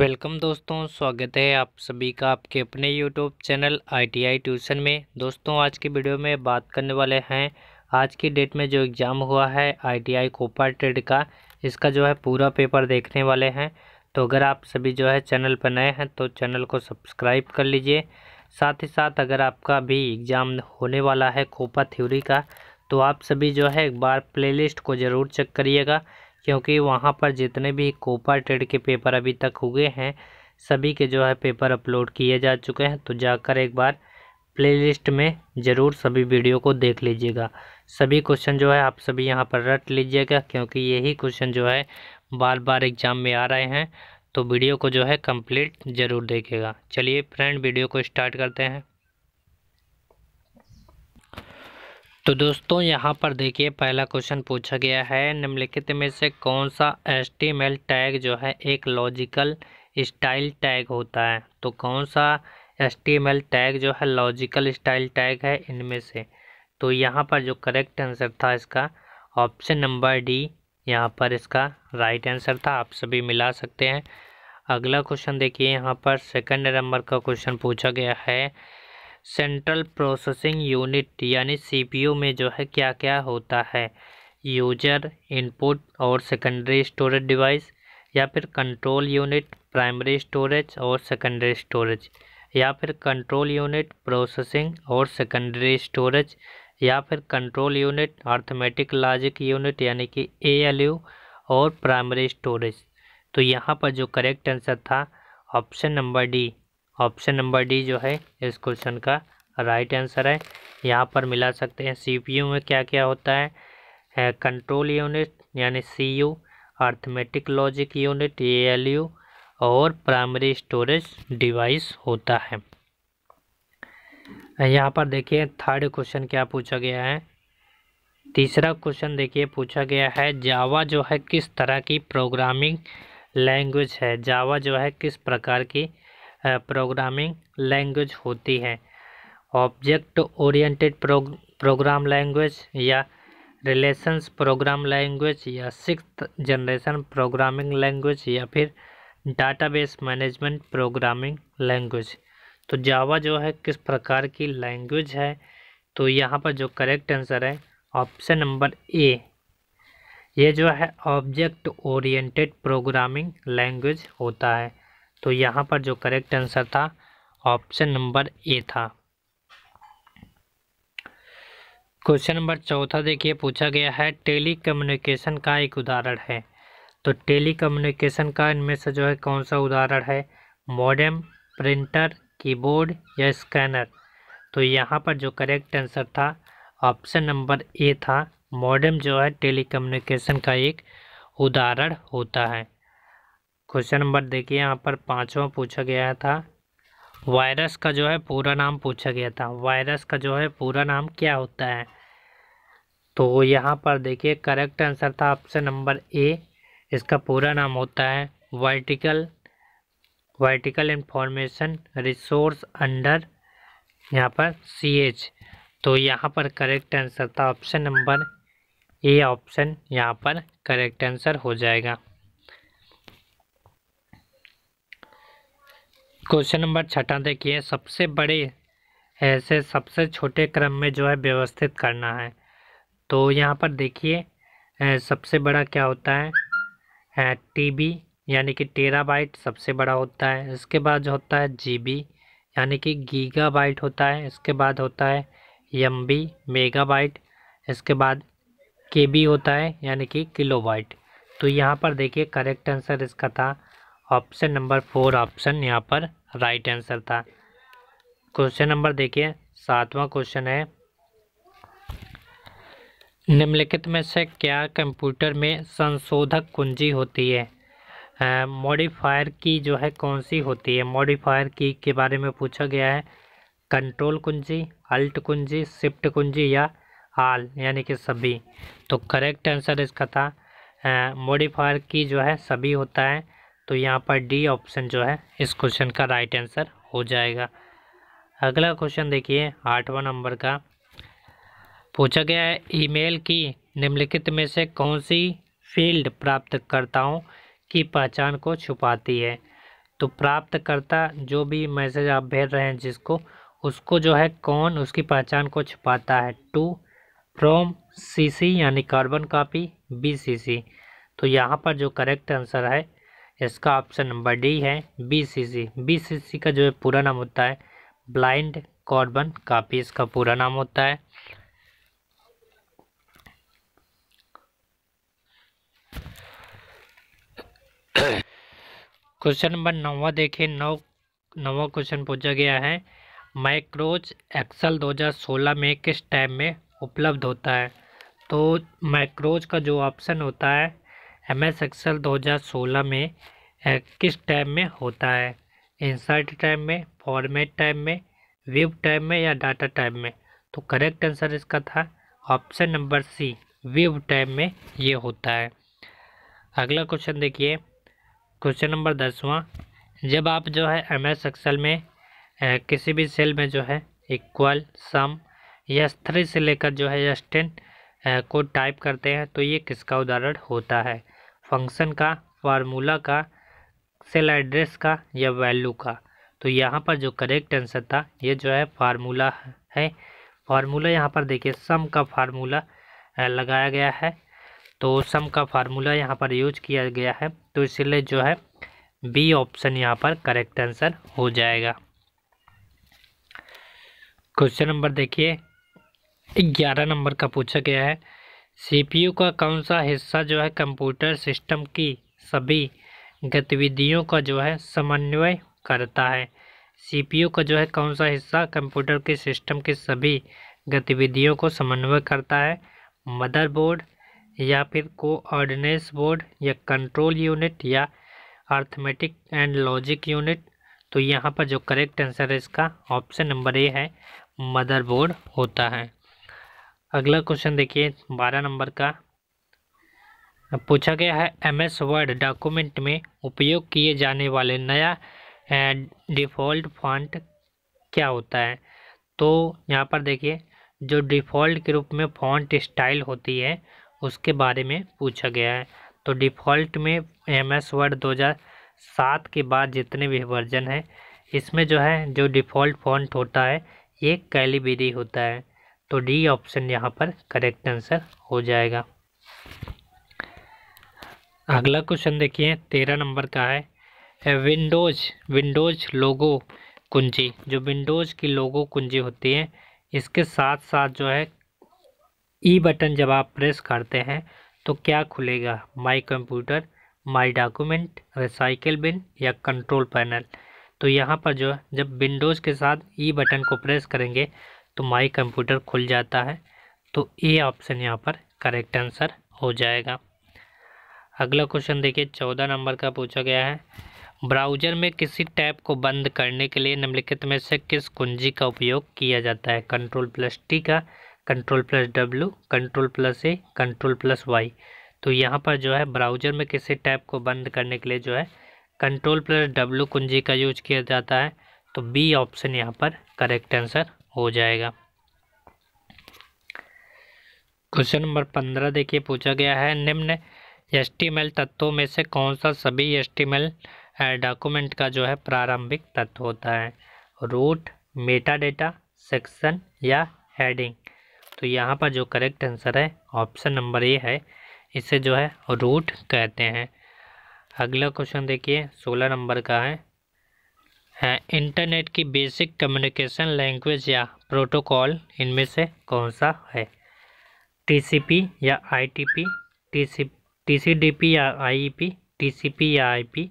welcome दोस्तों स्वागत है आप सभी का आपके अपने यूट्यूब चैनल आईटीआई ट्यूशन में दोस्तों आज की वीडियो में बात करने वाले हैं आज की डेट में जो एग्ज़ाम हुआ है आईटीआई ट्रेड का इसका जो है पूरा पेपर देखने वाले हैं तो अगर आप सभी जो है चैनल पर नए हैं तो चैनल को सब्सक्राइब कर लीजिए साथ ही साथ अगर आपका भी एग्ज़ाम होने वाला है कोपा थ्योरी का तो आप सभी जो है एक बार प्लेलिस्ट को ज़रूर चेक करिएगा क्योंकि वहाँ पर जितने भी कोपा टेड के पेपर अभी तक हुए हैं सभी के जो है पेपर अपलोड किए जा चुके हैं तो जाकर एक बार प्लेलिस्ट में ज़रूर सभी वीडियो को देख लीजिएगा सभी क्वेश्चन जो है आप सभी यहाँ पर रट लीजिएगा क्योंकि यही क्वेश्चन जो है बार बार एग्ज़ाम में आ रहे हैं तो वीडियो को जो है कंप्लीट ज़रूर देखिएगा चलिए फ्रेंड वीडियो को स्टार्ट करते हैं तो दोस्तों यहाँ पर देखिए पहला क्वेश्चन पूछा गया है निम्नलिखित में से कौन सा एस टैग जो है एक लॉजिकल स्टाइल टैग होता है तो कौन सा एस टैग जो है लॉजिकल स्टाइल टैग है इनमें से तो यहाँ पर जो करेक्ट आंसर था इसका ऑप्शन नंबर डी यहाँ पर इसका राइट आंसर था आप सभी मिला सकते हैं अगला क्वेश्चन देखिए यहाँ पर सेकंड नंबर का क्वेश्चन पूछा गया है सेंट्रल प्रोसेसिंग यूनिट यानी सीपीयू में जो है क्या क्या होता है यूजर इनपुट और सेकेंडरी स्टोरेज डिवाइस या फिर कंट्रोल यूनिट प्राइमरी स्टोरेज और सेकेंडरी स्टोरेज या फिर कंट्रोल यूनिट प्रोसेसिंग और सेकेंडरी स्टोरेज या फिर control unit arithmetic logic unit यानी कि ए और प्राइमरी स्टोरेज तो यहाँ पर जो करेक्ट आंसर था option number D option number D जो है इस क्वेश्चन का राइट आंसर है यहाँ पर मिला सकते हैं सीपीयू में क्या क्या होता है कंट्रोल यूनिट यानी CU arithmetic logic unit ALU और प्राइमरी स्टोरेज डिवाइस होता है यहाँ पर देखिए थर्ड क्वेश्चन क्या पूछा गया है तीसरा क्वेश्चन देखिए पूछा गया है जावा जो है किस तरह की प्रोग्रामिंग लैंग्वेज है जावा जो है किस प्रकार की प्रोग्रामिंग लैंग्वेज होती है ऑब्जेक्ट ओरिएंटेड प्रोग्राम लैंग्वेज या रिलेशंस प्रोग्राम लैंग्वेज या सिक्स जनरेशन प्रोग्रामिंग लैंग्वेज या फिर डाटाबेस मैनेजमेंट प्रोग्रामिंग लैंग्वेज तो जावा जो है किस प्रकार की लैंग्वेज है तो यहाँ पर जो करेक्ट आंसर है ऑप्शन नंबर ए ये जो है ऑब्जेक्ट ओरिएंटेड प्रोग्रामिंग लैंग्वेज होता है तो यहाँ पर जो करेक्ट आंसर था ऑप्शन नंबर ए था क्वेश्चन नंबर चौथा देखिए पूछा गया है टेली कम्युनिकेशन का एक उदाहरण है तो टेली कम्युनिकेशन का इनमें से जो है कौन सा उदाहरण है मॉडेम प्रिंटर कीबोर्ड या स्कैनर तो यहाँ पर जो करेक्ट आंसर था ऑप्शन नंबर ए था मॉडेम जो है टेली कम्युनिकेशन का एक उदाहरण होता है क्वेश्चन नंबर देखिए यहाँ पर पाँचवा पूछा गया था वायरस का जो है पूरा नाम पूछा गया था वायरस का जो है पूरा नाम क्या होता है तो यहाँ पर देखिए करेक्ट आंसर था ऑप्शन नंबर ए इसका पूरा नाम होता है vertical vertical information resource under यहाँ पर सी एच तो यहाँ पर करेक्ट आंसर था ऑप्शन नंबर ए ऑप्शन यहाँ पर करेक्ट आंसर हो जाएगा क्वेश्चन नंबर छठा देखिए सबसे बड़े ऐसे सबसे छोटे क्रम में जो है व्यवस्थित करना है तो यहाँ पर देखिए सबसे बड़ा क्या होता है टीबी यानी कि टेरा बाइट सबसे बड़ा होता है इसके बाद जो होता है जीबी यानी कि गीगा बाइट होता है इसके बाद होता है एमबी मेगाबाइट इसके बाद केबी होता है यानी कि किलोबाइट तो यहाँ पर देखिए करेक्ट आंसर इसका था ऑप्शन नंबर फोर ऑप्शन यहाँ पर राइट आंसर था क्वेश्चन नंबर देखिए सातवां क्वेश्चन है निम्नलिखित में से क्या कंप्यूटर में संशोधक कुंजी होती है मॉडिफायर की जो है कौन सी होती है मॉडिफायर की के बारे में पूछा गया है कंट्रोल कुंजी अल्ट कुंजी शिफ्ट कुंजी या आल यानी कि सभी तो करेक्ट आंसर इसका था मॉडिफायर की जो है सभी होता है तो यहाँ पर डी ऑप्शन जो है इस क्वेश्चन का राइट आंसर हो जाएगा अगला क्वेश्चन देखिए आठवां नंबर का पूछा गया है ईमेल की निम्नलिखित में से कौन सी फील्ड प्राप्तकर्ताओं की पहचान को छुपाती है तो प्राप्तकर्ता जो भी मैसेज आप भेज रहे हैं जिसको उसको जो है कौन उसकी पहचान को छुपाता है टू फ्रॉम सीसी यानी कार्बन कॉपी बीसीसी तो यहाँ पर जो करेक्ट आंसर है इसका ऑप्शन नंबर डी है बीसीसी बीसीसी का जो है पूरा नाम होता है ब्लाइंड कॉर्बन कापी इसका पूरा नाम होता है क्वेश्चन नंबर नौवा देखिए नौ नौवा क्वेश्चन पूछा गया है माइक्रोज एक्सल 2016 में किस टाइम में उपलब्ध होता है तो माइक्रोज का जो ऑप्शन होता है एम एस एक्सल दो हज़ार सोलह में किस टाइम में होता है इंसर्ट टाइम में फॉर्मेट टाइम में वेब टाइम में या डाटा टाइम में तो करेक्ट आंसर इसका था option number C wave time में ये होता है अगला क्वेश्चन देखिए क्वेश्चन नंबर दसवां जब आप जो है एम एस एक्सल में ए, किसी भी सेल में जो है इक्वल सम या थ्री से लेकर जो है या स्टेन को टाइप करते हैं तो ये किसका उदाहरण होता है फंक्शन का फार्मूला का सेल एड्रेस का या वैल्यू का तो यहाँ पर जो करेक्ट आंसर था ये जो है फार्मूला है फार्मूला यहाँ पर देखिए सम का फार्मूला लगाया गया है तो सम का फार्मूला यहाँ पर यूज किया गया है तो इसलिए जो है बी ऑप्शन यहाँ पर करेक्ट आंसर हो जाएगा क्वेश्चन नंबर देखिए ग्यारह नंबर का पूछा गया है सीपीयू का कौन सा हिस्सा जो है कंप्यूटर सिस्टम की सभी गतिविधियों का जो है समन्वय करता है सीपीयू का जो है कौन सा हिस्सा कंप्यूटर के सिस्टम के सभी गतिविधियों को समन्वय करता है मदरबोर्ड या फिर कोऑर्डिनेस बोर्ड या कंट्रोल यूनिट या आर्थमेटिक एंड लॉजिक यूनिट तो यहाँ पर जो करेक्ट आंसर है इसका ऑप्शन नंबर ए है मदरबोर्ड होता है अगला क्वेश्चन देखिए बारह नंबर का पूछा गया है एम एस वर्ड डॉक्यूमेंट में उपयोग किए जाने वाले नया डिफ़ॉल्ट फॉन्ट क्या होता है तो यहाँ पर देखिए जो डिफ़ॉल्ट के रूप में फॉन्ट स्टाइल होती है उसके बारे में पूछा गया है तो डिफ़ॉल्ट में एम एस वर्ड दो हज़ार सात के बाद जितने भी वर्जन हैं इसमें जो है जो डिफ़ॉल्ट फॉन्ट होता है ये कैलीबेरी होता है तो डी ऑप्शन यहाँ पर करेक्ट आंसर हो जाएगा अगला क्वेश्चन देखिए तेरह नंबर का है विंडोज विंडोज लोगो कुंजी जो विंडोज की लोगो कुंजी होती है इसके साथ साथ जो है ई e बटन जब आप प्रेस करते हैं तो क्या खुलेगा my computer my document recycle bin या कंट्रोल पैनल तो यहाँ पर जो जब विंडोज़ के साथ ई e बटन को प्रेस करेंगे तो माई कंप्यूटर खुल जाता है तो ए ऑप्शन यहाँ पर करेक्ट आंसर हो जाएगा अगला क्वेश्चन देखिए चौदह नंबर का पूछा गया है ब्राउजर में किसी टैब को बंद करने के लिए निम्नलिखित में से किस कुंजी का उपयोग किया जाता है कंट्रोल प्लस टी का control plus W control plus A control plus Y तो यहाँ पर जो है ब्राउजर में किसी टैब को बंद करने के लिए जो है कंट्रोल प्लस डब्ल्यू कुंजी का यूज किया जाता है तो बी ऑप्शन यहाँ पर करेक्ट आंसर हो जाएगा क्वेश्चन नंबर पंद्रह देखिए पूछा गया है निम्न एस्टिमेल तत्वों में से कौन सा सभी एस्टिमेल डॉक्यूमेंट का जो है प्रारंभिक तत्व होता है रूट मेटा डेटा सेक्शन या हेडिंग तो यहाँ पर जो करेक्ट आंसर है ऑप्शन नंबर ए है इसे जो है रूट कहते हैं अगला क्वेश्चन देखिए सोलह नंबर का है हैं इंटरनेट की बेसिक कम्युनिकेशन लैंग्वेज या प्रोटोकॉल इनमें से कौन सा है टीसीपी या आईटीपी टीसी टीसीडीपी या आईईपी टीसीपी या आईपी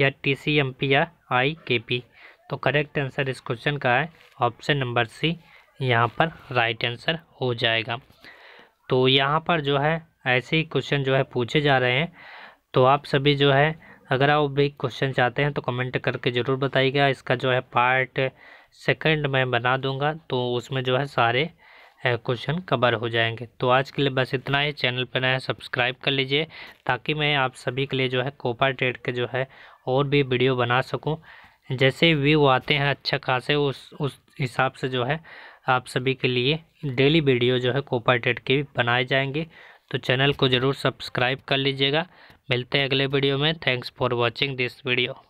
या टीसीएमपी या आईकेपी तो करेक्ट आंसर इस क्वेश्चन का है ऑप्शन नंबर सी यहाँ पर राइट आंसर हो जाएगा तो यहाँ पर जो है ऐसे ही क्वेश्चन जो है पूछे जा रहे हैं तो आप सभी जो है अगर आप भी क्वेश्चन चाहते हैं तो कमेंट करके ज़रूर बताइएगा इसका जो है पार्ट सेकंड मैं बना दूंगा तो उसमें जो है सारे क्वेश्चन कवर हो जाएंगे तो आज के लिए बस इतना ही चैनल पर नया सब्सक्राइब कर लीजिए ताकि मैं आप सभी के लिए जो है कोपा ट्रेड के जो है और भी वीडियो बना सकूँ जैसे व्यू आते हैं अच्छा खासे उस उस हिसाब से जो है आप सभी के लिए डेली वीडियो जो है कोपा ट्रेड के भी बनाए जाएंगे तो चैनल को ज़रूर सब्सक्राइब कर लीजिएगा मिलते हैं अगले वीडियो में thanks for watching this video